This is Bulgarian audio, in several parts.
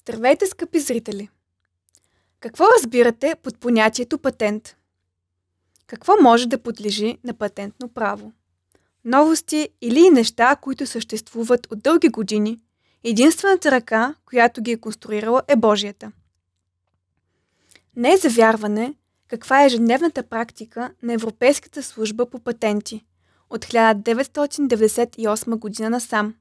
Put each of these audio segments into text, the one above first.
Здравейте, скъпи зрители! Какво разбирате под понятието патент? Какво може да подлежи на патентно право? Новости или неща, които съществуват от дълги години, единствената ръка, която ги е конструирала, е Божията. Не е за вярване каква е ежедневната практика на Европейската служба по патенти от 1998 година насам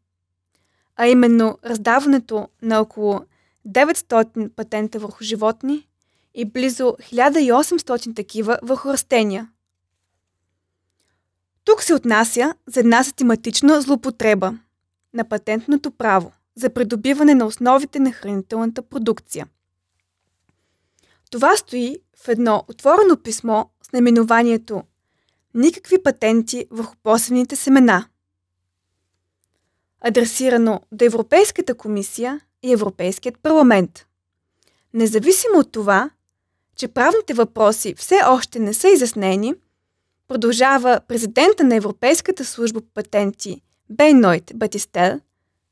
– а именно раздаването на около 900 патента върху животни и близо 1800 такива върху растения. Тук се отнася за една систематична злопотреба на патентното право за придобиване на основите на хранителната продукция. Това стои в едно отворено писмо с наименованието Никакви патенти върху посевните семена – адресирано до Европейската комисия и Европейският парламент. Независимо от това, че правните въпроси все още не са изяснени, продължава президента на Европейската служба по патенти Бейнойт Батистел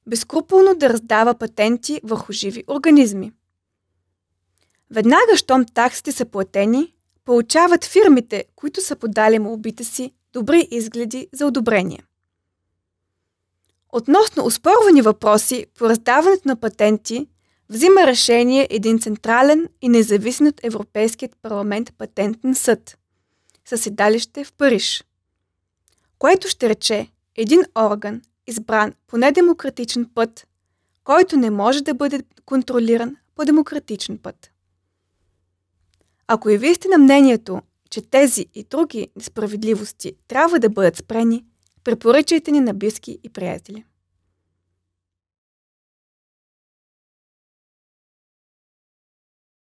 безкруполно да раздава патенти върху живи организми. Веднага, щом таксите са платени, получават фирмите, които са подали убите си, добри изгледи за одобрение. Относно успорвани въпроси по раздаването на патенти, взима решение един централен и независим от Европейският парламент патентен съд със седалище в Париж, което ще рече един орган, избран по недемократичен път, който не може да бъде контролиран по демократичен път. Ако и вие сте на мнението, че тези и други несправедливости трябва да бъдат спрени – Препоръчайте ни на близки и приятели.